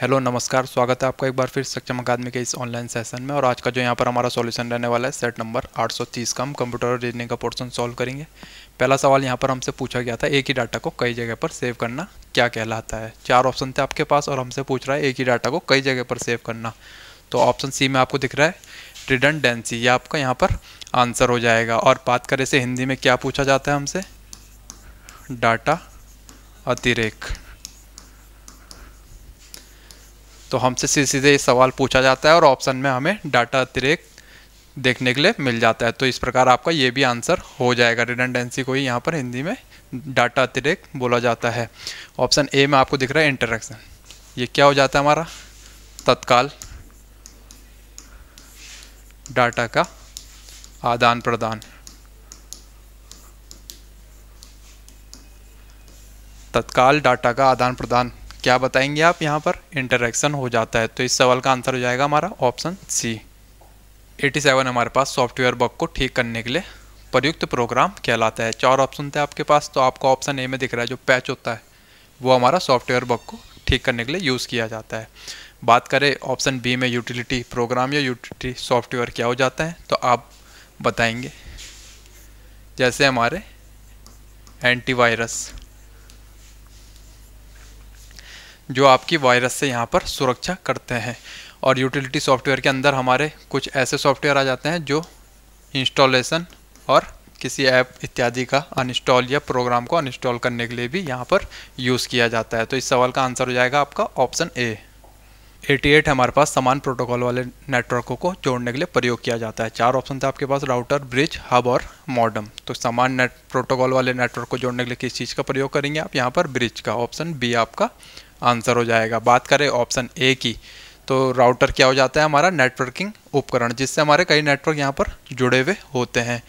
hello नमस्कार स्वागत है आपका एक बार फिर सक्षम अकादमी के इस ऑनलाइन सेशन में और आज का जो यहाँ पर हमारा सॉल्यूशन रहने वाला है सेट नंबर 830 का हम कंप्यूटर और रीजनिंग का पोर्शन सॉल्व करेंगे पहला सवाल यहाँ पर हमसे पूछा गया था एक ही डाटा को कई जगह पर सेव करना क्या कहलाता है चार ऑप्शन थे आपके पास और हमसे पूछ रहा है एक ही डाटा को कई जगह पर सेव करना तो ऑप्शन सी में आपको दिख रहा है रिडनडेंसी ये आपका यहाँ पर आंसर हो जाएगा और बात करें से हिंदी में क्या पूछा जाता है हमसे डाटा अतिरेक तो हमसे सीधे सीधे ये सवाल पूछा जाता है और ऑप्शन में हमें डाटा अतिरिक्त देखने के लिए मिल जाता है तो इस प्रकार आपका ये भी आंसर हो जाएगा रिडेंडेंसी को ही यहाँ पर हिंदी में डाटा अतिरिक्त बोला जाता है ऑप्शन ए में आपको दिख रहा है इंटरेक्शन ये क्या हो जाता है हमारा तत्काल डाटा का आदान प्रदान तत्काल डाटा का आदान प्रदान क्या बताएंगे आप यहाँ पर इंटरेक्शन हो जाता है तो इस सवाल का आंसर हो जाएगा हमारा ऑप्शन सी 87 हमारे पास सॉफ्टवेयर बग को ठीक करने के लिए प्रयुक्त प्रोग्राम कहलाता है चार ऑप्शन थे आपके पास तो आपको ऑप्शन ए में दिख रहा है जो पैच होता है वो हमारा सॉफ्टवेयर बग को ठीक करने के लिए यूज़ किया जाता है बात करें ऑप्शन बी में यूटिलिटी प्रोग्राम या यूटिलिटी सॉफ्टवेयर क्या हो जाता है तो आप बताएंगे जैसे हमारे एंटीवायरस जो आपकी वायरस से यहाँ पर सुरक्षा करते हैं और यूटिलिटी सॉफ्टवेयर के अंदर हमारे कुछ ऐसे सॉफ्टवेयर आ जाते हैं जो इंस्टॉलेशन और किसी ऐप इत्यादि का अनइंस्टॉल या प्रोग्राम को अनइंस्टॉल करने के लिए भी यहाँ पर यूज़ किया जाता है तो इस सवाल का आंसर हो जाएगा आपका ऑप्शन ए 88 हमारे पास समान प्रोटोकॉल वाले नेटवर्कों को जोड़ने के लिए प्रयोग किया जाता है चार ऑप्शन थे आपके पास राउटर ब्रिज हब और मॉडम तो समान नेट प्रोटोकॉल वाले नेटवर्क को जोड़ने के लिए किस चीज़ का प्रयोग करेंगे आप यहाँ पर ब्रिज का ऑप्शन बी आपका आंसर हो जाएगा बात करें ऑप्शन ए की तो राउटर क्या हो जाता है हमारा नेटवर्किंग उपकरण जिससे हमारे कई नेटवर्क यहाँ पर जुड़े हुए होते हैं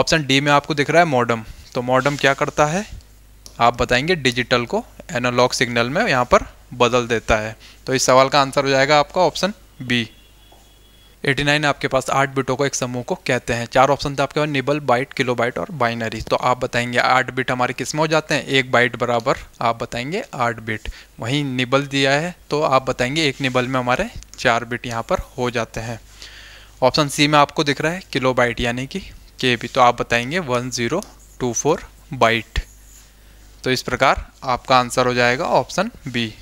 ऑप्शन डी में आपको दिख रहा है मॉडम तो मॉडम क्या करता है आप बताएंगे डिजिटल को एनालॉग सिग्नल में यहाँ पर बदल देता है तो इस सवाल का आंसर हो जाएगा आपका ऑप्शन बी 89 आपके पास आठ बिटों को एक समूह को कहते हैं चार ऑप्शन थे आपके पास निबल बाइट किलो बाइट और बाइनरी तो आप बताएंगे आठ बिट हमारे किस में हो जाते हैं एक बाइट बराबर आप बताएंगे आठ बिट वहीं निबल दिया है तो आप बताएंगे एक निबल में हमारे चार बिट यहाँ पर हो जाते हैं ऑप्शन सी में आपको दिख रहा है किलो बाइट यानी कि के तो आप बताएंगे one zero two four byte तो इस प्रकार आपका आंसर हो जाएगा ऑप्शन बी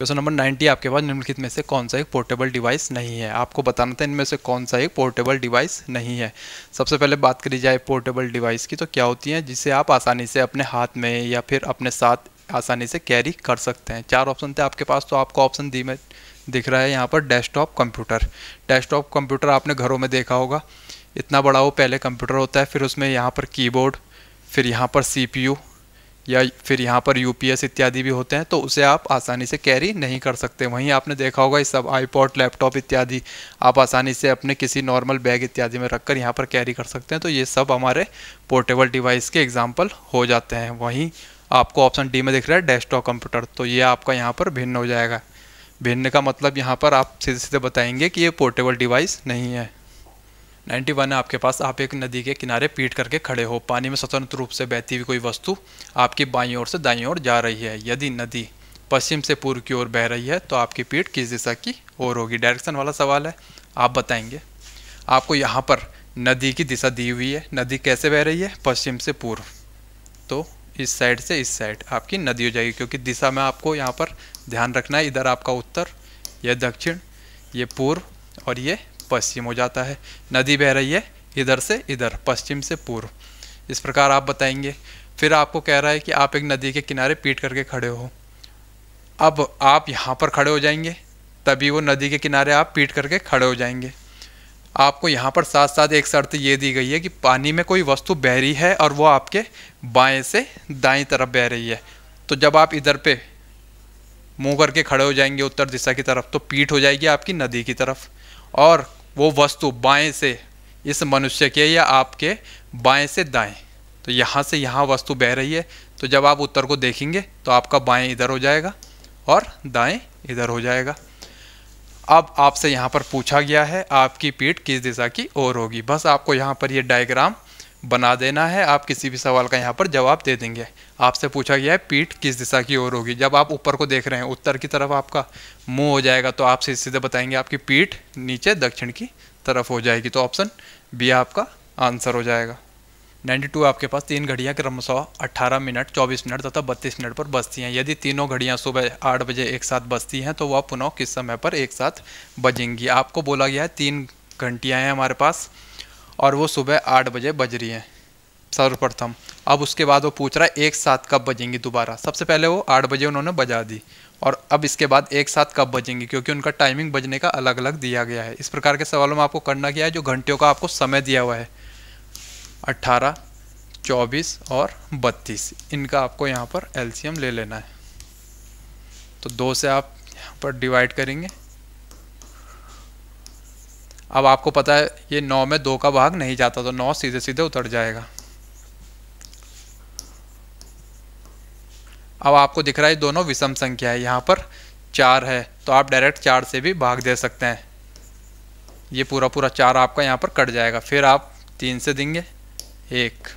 क्वेश्चन नंबर 90 आपके पास निम्नलिखित में से कौन सा एक पोर्टेबल डिवाइस नहीं है आपको बताना था इनमें से कौन सा एक पोर्टेबल डिवाइस नहीं है सबसे पहले बात करी जाए पोर्टेबल डिवाइस की तो क्या होती है जिसे आप आसानी से अपने हाथ में या फिर अपने साथ आसानी से कैरी कर सकते हैं चार ऑप्शन थे आपके पास तो आपको ऑप्शन दी में दिख रहा है यहाँ पर डेस्कटॉप कंप्यूटर डेस्कटॉप कंप्यूटर आपने घरों में देखा होगा इतना बड़ा वो पहले कंप्यूटर होता है फिर उसमें यहाँ पर कीबोर्ड फिर यहाँ पर सीपीयू या फिर यहाँ पर यू इत्यादि भी होते हैं तो उसे आप आसानी से कैरी नहीं कर सकते वहीं आपने देखा होगा इस सब आईपॉड लैपटॉप इत्यादि आप आसानी से अपने किसी नॉर्मल बैग इत्यादि में रखकर यहाँ पर कैरी कर सकते हैं तो ये सब हमारे पोर्टेबल डिवाइस के एग्जाम्पल हो जाते हैं वहीं आपको ऑप्शन डी में दिख रहा है डेस्कटॉप कंप्यूटर तो ये आपका यहाँ पर भिन्न हो जाएगा भिन्न का मतलब यहाँ पर आप सीधे सीधे बताएंगे कि ये पोर्टेबल डिवाइस नहीं है 91 है आपके पास आप एक नदी के किनारे पीट करके खड़े हो पानी में स्वतंत्र रूप से बहती हुई कोई वस्तु आपकी बाई ओर से दाई ओर जा रही है यदि नदी पश्चिम से पूर्व की ओर बह रही है तो आपकी पीठ किस दिशा की ओर होगी डायरेक्शन वाला सवाल है आप बताएंगे आपको यहाँ पर नदी की दिशा दी हुई है नदी कैसे बह रही है पश्चिम से पूर्व तो इस साइड से इस साइड आपकी नदी हो जाएगी क्योंकि दिशा में आपको यहाँ पर ध्यान रखना है इधर आपका उत्तर यह दक्षिण ये पूर्व और ये पश्चिम हो जाता है नदी बह रही है इधर से इधर पश्चिम से पूर्व इस प्रकार आप बताएंगे फिर आपको कह रहा है कि आप एक नदी के किनारे पीट करके खड़े हो अब आप यहाँ पर खड़े हो जाएंगे तभी वो नदी के किनारे आप पीट करके खड़े हो जाएंगे आपको यहाँ पर साथ साथ एक शर्त ये दी गई है कि पानी में कोई वस्तु बह रही है और वो आपके बाएं से दाएं तरफ बह रही है तो जब आप इधर पे मुंह करके खड़े हो जाएंगे उत्तर दिशा की तरफ तो पीठ हो जाएगी आपकी नदी की तरफ और वो वस्तु बाएं से इस मनुष्य के या आपके बाएं से दाएं तो यहाँ से यहाँ वस्तु बह रही है तो जब आप उत्तर को देखेंगे तो आपका बाएं इधर हो जाएगा और दाएं इधर हो जाएगा अब आपसे यहाँ पर पूछा गया है आपकी पीठ किस दिशा की ओर होगी बस आपको यहाँ पर ये यह डायग्राम बना देना है आप किसी भी सवाल का यहाँ पर जवाब दे देंगे आपसे पूछा गया है पीठ किस दिशा की ओर होगी जब आप ऊपर को देख रहे हैं उत्तर की तरफ आपका मुंह हो जाएगा तो आप सीधे बताएंगे आपकी पीठ नीचे दक्षिण की तरफ हो जाएगी तो ऑप्शन बी आपका आंसर हो जाएगा 92 आपके पास तीन घड़ियाँ क्रमशः 18 मिनट 24 मिनट तथा 32 मिनट पर बजती हैं यदि तीनों घड़ियाँ सुबह आठ बजे एक साथ बजती हैं तो वह पुनः किस समय पर एक साथ बजेंगी आपको बोला गया है तीन घंटियाँ हैं हमारे पास और वो सुबह आठ बजे बज रही है सर्वप्रथम अब उसके बाद वो पूछ रहा है एक साथ कब बजेंगी दोबारा सबसे पहले वो आठ बजे उन्होंने बजा दी और अब इसके बाद एक साथ कब बजेंगी क्योंकि उनका टाइमिंग बजने का अलग अलग दिया गया है इस प्रकार के सवालों में आपको करना क्या है जो घंटियों का आपको समय दिया हुआ है अट्ठारह चौबीस और बत्तीस इनका आपको यहाँ पर एलसीएम ले लेना है तो दो से आप यहाँ पर डिवाइड करेंगे अब आपको पता है ये नौ में दो का भाग नहीं जाता तो नौ सीधे सीधे उतर जाएगा अब आपको दिख रहा है दोनों विषम संख्या है यहाँ पर चार है तो आप डायरेक्ट चार से भी भाग दे सकते हैं ये पूरा पूरा चार आपका यहाँ पर कट जाएगा फिर आप तीन से देंगे एक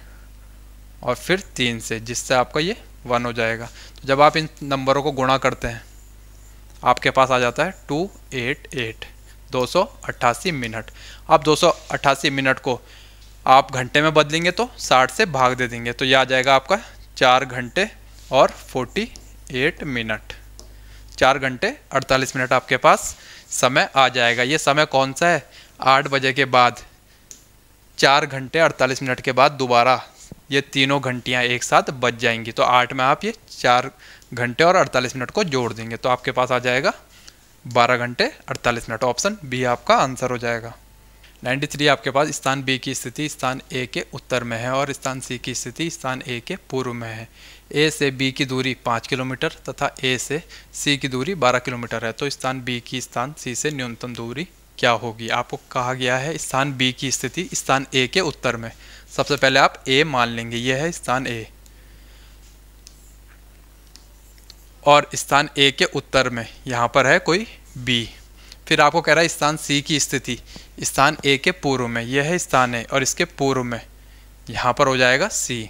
और फिर तीन से जिससे आपका ये वन हो जाएगा तो जब आप इन नंबरों को गुणा करते हैं आपके पास आ जाता है टू एट एट 288 मिनट अब 288 मिनट को आप घंटे में बदलेंगे तो 60 से भाग दे देंगे तो यह आ जाएगा आपका चार घंटे और 48 मिनट चार घंटे 48 मिनट आपके पास समय आ जाएगा ये समय कौन सा है आठ बजे के बाद चार घंटे 48 मिनट के बाद दोबारा ये तीनों घंटियाँ एक साथ बच जाएंगी तो आठ में आप ये चार घंटे और 48 मिनट को जोड़ देंगे तो आपके पास आ जाएगा बारह घंटे अड़तालीस मिनट ऑप्शन बी आपका आंसर हो जाएगा 93 आपके पास स्थान बी की स्थिति स्थान ए के उत्तर में है और स्थान सी की स्थिति स्थान ए के पूर्व में है ए से बी की दूरी 5 किलोमीटर तथा ए से सी की दूरी 12 किलोमीटर है तो स्थान बी की स्थान सी से न्यूनतम दूरी क्या होगी आपको कहा गया है स्थान बी की स्थिति स्थान ए के उत्तर में सबसे पहले आप ए मान लेंगे यह है स्थान ए और स्थान ए के उत्तर में यहाँ पर है कोई बी फिर आपको कह रहा है स्थान सी की स्थिति स्थान ए के पूर्व में यह है स्थान ए और इसके पूर्व में यहाँ पर हो जाएगा सी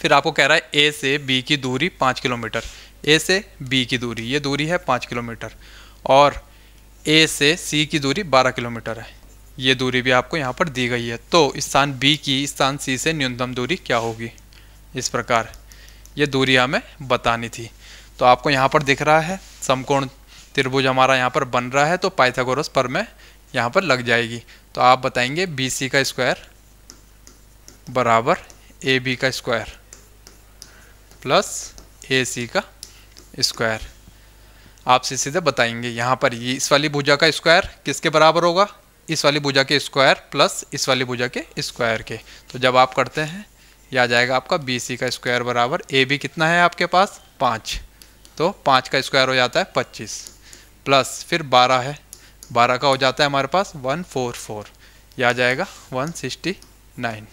फिर आपको कह रहा है ए से बी की दूरी पाँच किलोमीटर ए से बी की दूरी ये दूरी है पाँच किलोमीटर और ए से सी की दूरी बारह किलोमीटर है ये दूरी भी आपको यहाँ पर दी गई है तो स्थान बी की स्थान सी से न्यूनतम दूरी क्या होगी इस प्रकार ये दूरी हमें बतानी थी तो आपको यहाँ पर दिख रहा है समकोण त्रिभुज हमारा यहाँ पर बन रहा है तो पाइथागोरस पर में यहाँ पर लग जाएगी तो आप बताएंगे बी सी का स्क्वायर बराबर ए बी का स्क्वायर प्लस ए सी का स्क्वायर सी सीधे बताएंगे यहाँ पर ये इस वाली भुजा का स्क्वायर किसके बराबर होगा इस वाली भुजा के स्क्वायर प्लस इस वाली भुजा के स्क्वायर के तो जब आप करते हैं यह आ जाएगा आपका बी सी का स्क्वायर बराबर ए बी कितना है आपके पास पाँच तो पाँच का स्क्वायर हो जाता है पच्चीस प्लस फिर बारह है बारह का हो जाता है हमारे पास वन फोर फोर यह आ जाएगा one sixty nine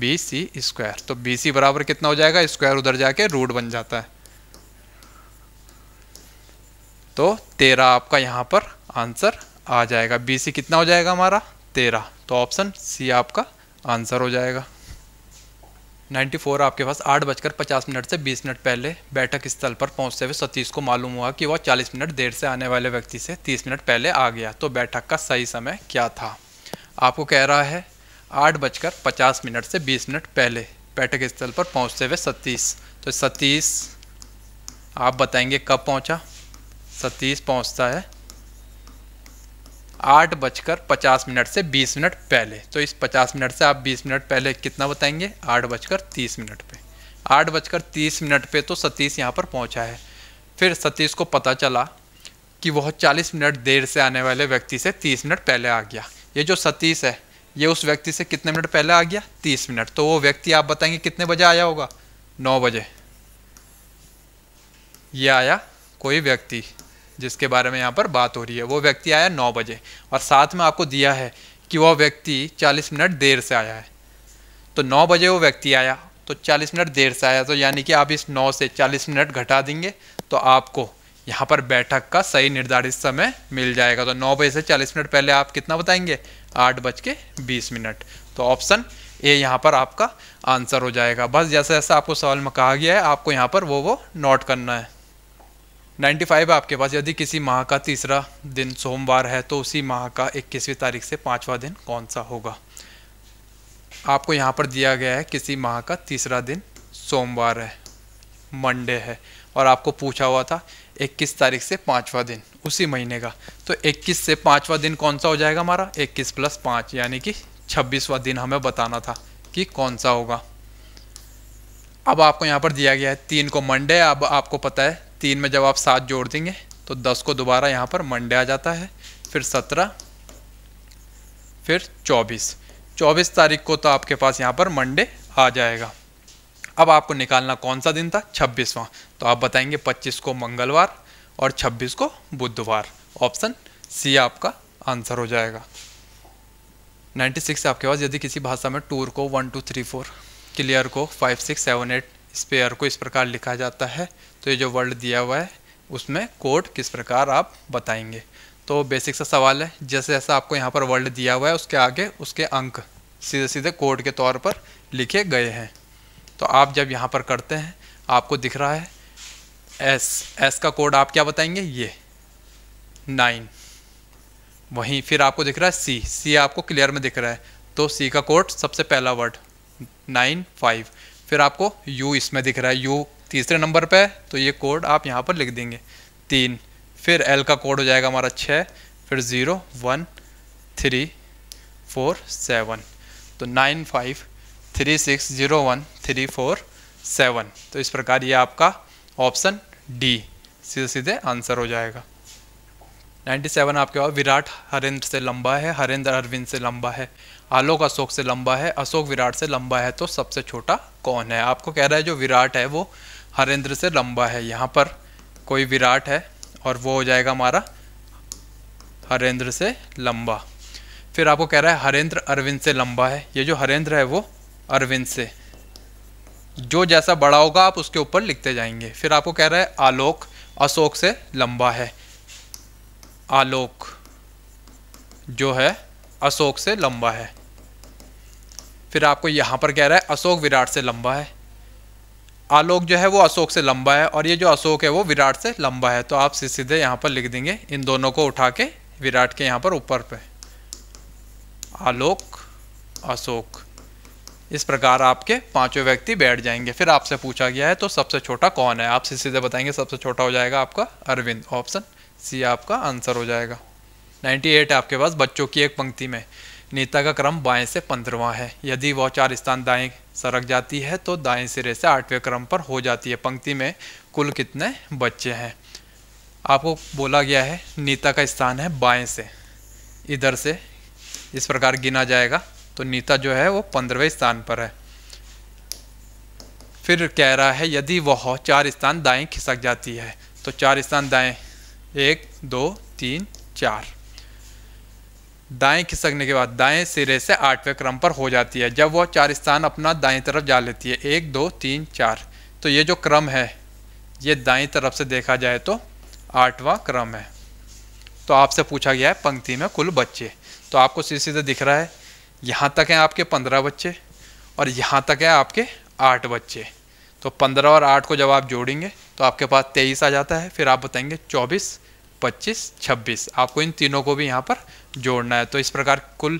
B C square तो बी सी बराबर कितना हो जाएगा स्क्वायर उधर जाके रूट बन जाता है तो तेरह आपका यहाँ पर आंसर आ जाएगा बी सी कितना हो जाएगा हमारा तेरह तो ऑप्शन सी आपका आंसर हो जाएगा 94 आपके पास आठ बजकर पचास मिनट से 20 मिनट पहले बैठक स्थल पर पहुंचते हुए सतीश को मालूम हुआ कि वह 40 मिनट देर से आने वाले व्यक्ति से 30 मिनट पहले आ गया तो बैठक का सही समय क्या था आपको कह रहा है आठ बजकर पचास मिनट से 20 मिनट पहले बैठक स्थल पर पहुंचते हुए सतीश तो सतीश आप बताएंगे कब पहुंचा सतीश पहुंचता है आठ बजकर पचास मिनट से बीस मिनट पहले तो इस पचास मिनट से आप बीस मिनट पहले कितना बताएंगे आठ बजकर तीस मिनट पे आठ बजकर तीस मिनट पे तो सतीश यहाँ पर पहुँचा है फिर सतीश को पता चला कि वह चालीस मिनट देर से आने वाले व्यक्ति से तीस मिनट पहले आ गया ये जो सतीश है ये उस व्यक्ति से कितने मिनट पहले आ गया तीस मिनट तो वो व्यक्ति आप बताएंगे कितने बजे आया होगा नौ बजे ये आया कोई व्यक्ति जिसके बारे में यहाँ पर बात हो रही है वो व्यक्ति आया नौ बजे और साथ में आपको दिया है कि वह व्यक्ति चालीस मिनट देर से आया है तो नौ बजे वो व्यक्ति आया तो चालीस मिनट देर से आया तो यानी कि आप इस नौ से चालीस मिनट घटा देंगे तो आपको यहाँ पर बैठक का सही निर्धारित समय मिल जाएगा तो नौ बजे से चालीस मिनट पहले आप कितना बताएंगे आठ बज के बीस मिनट तो ऑप्शन ए यहाँ पर आपका आंसर हो जाएगा बस जैसा जैसा आपको सवाल में कहा गया है आपको यहाँ पर वो वो नोट करना है नाइन्टी है आपके पास यदि किसी माह का तीसरा दिन सोमवार है तो उसी माह का इक्कीसवीं तारीख से पाँचवा दिन कौन सा होगा आपको यहाँ पर दिया गया है किसी माह का तीसरा दिन सोमवार है मंडे है और आपको पूछा हुआ था 21 तारीख से पाँचवा दिन उसी महीने का तो 21 से पाँचवा दिन कौन सा हो जाएगा हमारा 21 प्लस पाँच यानी कि 26वां दिन हमें बताना था कि कौन सा होगा अब आपको यहाँ पर दिया गया है तीन को मंडे अब आपको पता है तीन में जब आप सात जोड़ देंगे तो दस को दोबारा यहाँ पर मंडे आ जाता है फिर सत्रह फिर चौबीस चौबीस तारीख को तो आपके पास यहाँ पर मंडे आ जाएगा अब आपको निकालना कौन सा दिन था छब्बीसवां तो आप बताएंगे पच्चीस को मंगलवार और छब्बीस को बुधवार ऑप्शन सी आपका आंसर हो जाएगा 96 आपके पास यदि किसी भाषा में टूर को one two three four clear को five six seven eight spare को इस प्रकार लिखा जाता है तो ये जो वर्ड दिया हुआ है उसमें कोड किस प्रकार आप बताएंगे तो बेसिक सा सवाल है जैसे जैसा आपको यहाँ पर वर्ल्ड दिया हुआ है उसके आगे उसके अंक सीधे सीधे कोड के तौर पर लिखे गए हैं तो आप जब यहाँ पर करते हैं आपको दिख रहा है एस एस का कोड आप क्या बताएंगे ये नाइन वहीं फिर आपको दिख रहा है सी सी आपको क्लियर में दिख रहा है तो सी का कोड सबसे पहला वर्ड नाइन फाइव फिर आपको यू इसमें दिख रहा है यू तीसरे नंबर पे तो ये कोड आप यहाँ पर लिख देंगे तीन फिर एल का कोड हो जाएगा हमारा छः फिर zero one three four seven तो nine five three six zero one three four seven तो इस प्रकार ये आपका ऑप्शन डी सीधे सीधे आंसर हो जाएगा 97 आपके पास विराट हरेंद्र से लंबा है हरेंद्र अरविंद से लंबा है आलोक अशोक से लंबा है अशोक विराट से लंबा है तो सबसे छोटा कौन है आपको कह रहा है जो विराट है वो हरेंद्र से लंबा है यहाँ पर कोई विराट है और वो हो जाएगा हमारा हरेंद्र से लंबा फिर आपको कह रहा है हरेंद्र अरविंद से लंबा है ये जो हरेंद्र है वो अरविंद से जो जैसा बड़ा होगा आप उसके ऊपर लिखते जाएंगे फिर आपको कह रहा है आलोक अशोक से लंबा है आलोक जो है अशोक से लंबा है फिर आपको यहाँ पर कह रहा है अशोक विराट से लंबा है आलोक जो है वो अशोक से लंबा है और ये जो अशोक है वो विराट से लंबा है तो आप सीधे यहाँ पर लिख देंगे इन दोनों को उठा के विराट के यहाँ पर ऊपर पे आलोक अशोक इस प्रकार आपके पांचों व्यक्ति बैठ जाएंगे फिर आपसे पूछा गया है तो सबसे छोटा कौन है आप सीधे बताएंगे सबसे छोटा हो जाएगा आपका अरविंद ऑप्शन सी आपका आंसर हो जाएगा नाइन्टी आपके पास बच्चों की एक पंक्ति में नेता का क्रम बाएं से पंद्रवा है यदि वह चार स्थान दाएं सरक जाती है तो दाएं सिरे से आठवें क्रम पर हो जाती है पंक्ति में कुल कितने बच्चे हैं आपको बोला गया है नीता का स्थान है बाएं से इधर से इस प्रकार गिना जाएगा तो नीता जो है वो पंद्रहवें स्थान पर है फिर कह रहा है यदि वह चार स्थान दाएं खिसक जाती है तो चार स्थान दाएं एक दो तीन चार दाएं खिसकने के बाद दाएं सिरे से आठवें क्रम पर हो जाती है जब वह चार स्थान अपना दाएं तरफ जा लेती है एक दो तीन चार तो ये जो क्रम है ये दाएं तरफ से देखा जाए तो आठवां क्रम है तो आपसे पूछा गया है पंक्ति में कुल बच्चे तो आपको सीधे सीधे दिख रहा है यहाँ तक हैं आपके पंद्रह बच्चे और यहाँ तक है आपके आठ बच्चे तो पंद्रह और आठ को जब आप जोड़ेंगे तो आपके पास तेईस आ जाता है फिर आप बताएंगे चौबीस पच्चीस छब्बीस आपको इन तीनों को भी यहाँ पर जोड़ना है तो इस प्रकार कुल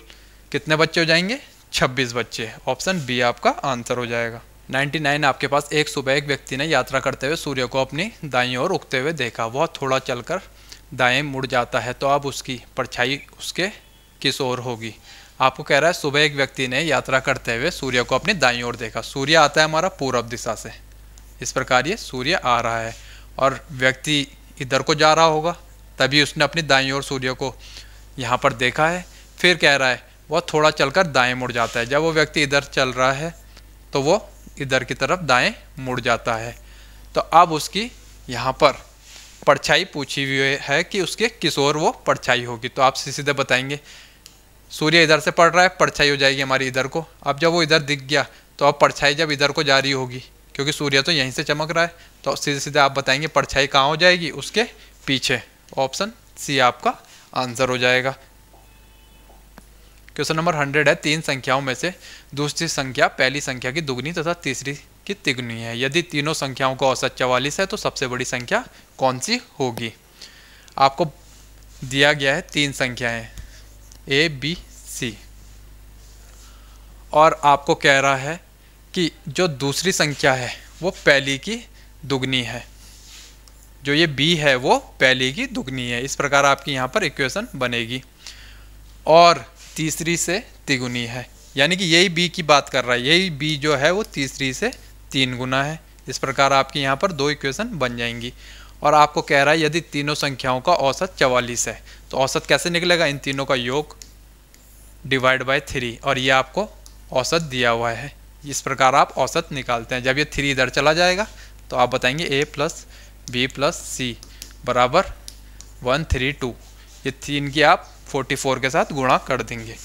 कितने बच्चे हो जाएंगे छब्बीस बच्चे ऑप्शन बी आपका आंसर हो जाएगा 99 आपके पास एक सुबह एक व्यक्ति ने यात्रा करते हुए सूर्य को अपनी दाई ओर उगते हुए देखा वह थोड़ा चलकर दाएं मुड़ जाता है तो अब उसकी परछाई उसके किस ओर होगी आपको कह रहा है सुबह एक व्यक्ति ने यात्रा करते हुए सूर्य को अपनी दाई ओर देखा सूर्य आता है हमारा पूर्व दिशा से इस प्रकार ये सूर्य आ रहा है और व्यक्ति इधर को जा रहा होगा तभी उसने अपनी दाई ओर सूर्य को यहाँ पर देखा है फिर कह रहा है वह थोड़ा चलकर दाएं मुड़ जाता है जब वो व्यक्ति इधर चल रहा है तो वो इधर की तरफ दाएं मुड़ जाता है तो अब उसकी यहाँ पर परछाई पूछी हुई है कि उसके किस ओर वो परछाई होगी तो आप सीधे बताएंगे सूर्य इधर से पड़ रहा है परछाई हो जाएगी हमारी इधर को अब जब वो इधर दिख गया तो अब परछाई जब इधर को जा रही होगी क्योंकि सूर्य तो यहीं से चमक रहा है तो सीधे सीधे आप बताएंगे परछाई कहाँ हो जाएगी उसके पीछे ऑप्शन सी आपका आंसर हो जाएगा क्वेश्चन नंबर हंड्रेड है तीन संख्याओं में से दूसरी संख्या पहली संख्या की दुगनी तथा तीसरी की तिगुनी है यदि तीनों संख्याओं का औसत चवालीस है तो सबसे बड़ी संख्या कौन सी होगी आपको दिया गया है तीन संख्याएं ए बी सी और आपको कह रहा है कि जो दूसरी संख्या है वो पहली की दुगनी है जो ये बी है वो पहले की दुगनी है इस प्रकार आपकी यहाँ पर इक्वेशन बनेगी और तीसरी से तिगुनी है यानी कि यही बी की बात कर रहा है यही बी जो है वो तीसरी से तीन गुना है इस प्रकार आपकी यहाँ पर दो इक्वेशन बन जाएंगी और आपको कह रहा है यदि तीनों संख्याओं का औसत चवालीस है तो औसत कैसे निकलेगा इन तीनों का योग डिवाइड बाय थ्री और ये आपको औसत दिया हुआ है इस प्रकार आप औसत निकालते हैं जब ये थ्री इधर चला जाएगा तो आप बताएंगे A plus B plus C बराबर वन थ्री टू ये तीन की आप फोर्टी फोर के साथ गुणा कर देंगे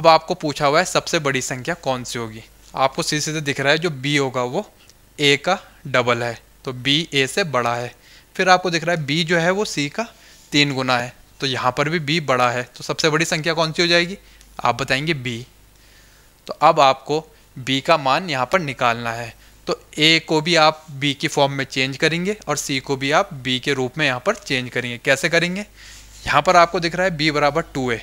अब आपको पूछा हुआ है सबसे बड़ी संख्या कौन सी होगी आपको सी सीधे दिख रहा है जो बी होगा वो ए का डबल है तो बी ए से बड़ा है फिर आपको दिख रहा है बी जो है वो सी का तीन गुना है तो यहाँ पर भी बी बड़ा है तो सबसे बड़ी संख्या कौन सी हो जाएगी आप बताएंगे बी तो अब आपको बी का मान यहाँ पर निकालना है तो ए को भी आप बी के फॉर्म में चेंज करेंगे और सी को भी आप बी के रूप में यहाँ पर चेंज करेंगे कैसे करेंगे यहाँ पर आपको दिख रहा है बी बराबर टू ए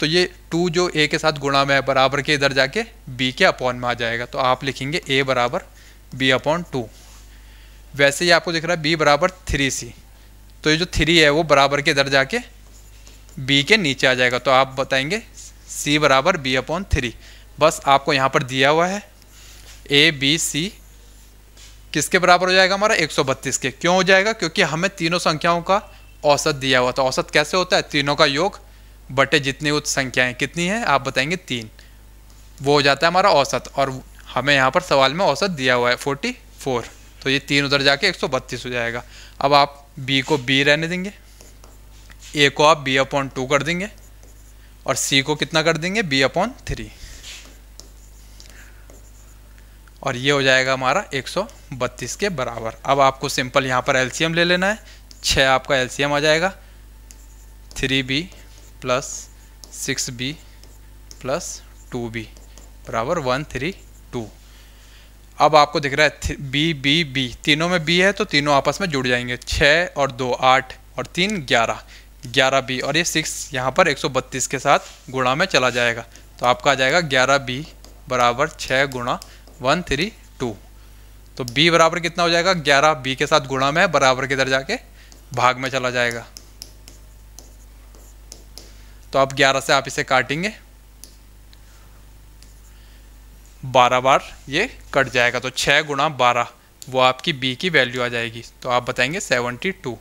तो ये टू जो ए के साथ गुणा में है बराबर के इधर जाके बी के अपॉन में आ जाएगा तो आप लिखेंगे ए बराबर बी अपॉन टू वैसे ही आपको दिख रहा है बी बराबर थ्री सी तो ये जो थ्री है वो बराबर के इधर जाके बी के नीचे आ जाएगा तो आप बताएंगे सी बराबर बी अपॉन थ्री बस आपको यहाँ पर दिया हुआ है ए बी सी किसके बराबर हो जाएगा हमारा 132 के क्यों हो जाएगा क्योंकि हमें तीनों संख्याओं का औसत दिया हुआ था औसत कैसे होता है तीनों का योग बटे जितनी उच्च संख्याएं कितनी हैं आप बताएंगे तीन वो हो जाता है हमारा औसत और हमें यहाँ पर सवाल में औसत दिया हुआ है फोर्टी फोर तो ये तीन उधर जाके एक सौ बत्तीस हो जाएगा अब आप बी को बी रहने देंगे ए को आप बी अपॉन टू कर देंगे और सी को कितना कर देंगे बी अपॉन थ्री और ये हो जाएगा हमारा 132 के बराबर अब आपको सिंपल यहाँ पर एलसीएम ले लेना है छः आपका एलसीएम आ जाएगा three B plus six B plus two B बराबर वन थ्री टू अब आपको दिख रहा है बी बी बी तीनों में बी है तो तीनों आपस में जुड़ जाएंगे छः और दो आठ और तीन ग्यारह ग्यारह बी और ये सिक्स यहाँ पर एक सौ बत्तीस के साथ गुणा में चला जाएगा तो आपका आ जाएगा ग्यारह बी बराबर छः गुणा वन थ्री टू तो b बराबर कितना हो जाएगा 11 b के साथ गुणा में बराबर किधर जाके भाग में चला जाएगा तो आप 11 से आप इसे काटेंगे 12 बार ये कट जाएगा तो 6 गुणा बारह वो आपकी b की वैल्यू आ जाएगी तो आप बताएंगे 72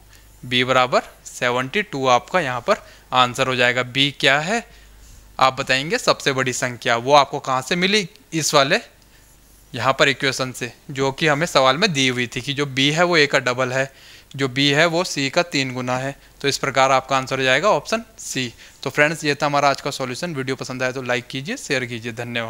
b बराबर 72 आपका यहाँ पर आंसर हो जाएगा b क्या है आप बताएंगे सबसे बड़ी संख्या वो आपको कहाँ से मिली इस वाले यहाँ पर इक्वेशन से जो कि हमें सवाल में दी हुई थी कि जो बी है वो ए का डबल है जो बी है वो सी का तीन गुना है तो इस प्रकार आपका आंसर हो जाएगा ऑप्शन सी तो फ्रेंड्स ये था हमारा आज का सॉल्यूशन वीडियो पसंद आया तो लाइक कीजिए शेयर कीजिए धन्यवाद